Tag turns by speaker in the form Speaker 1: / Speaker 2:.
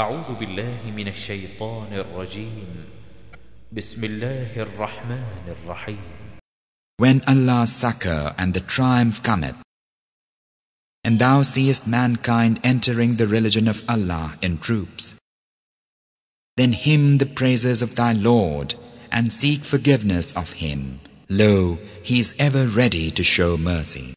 Speaker 1: أعوذ بالله من الشيطان الرجيم بسم الله الرحمن الرحيم
Speaker 2: When Allah's succor and the triumph cometh, and thou seest mankind entering the religion of Allah in troops, then hymn the praises of thy Lord and seek forgiveness of him. Lo, he is ever ready to show mercy.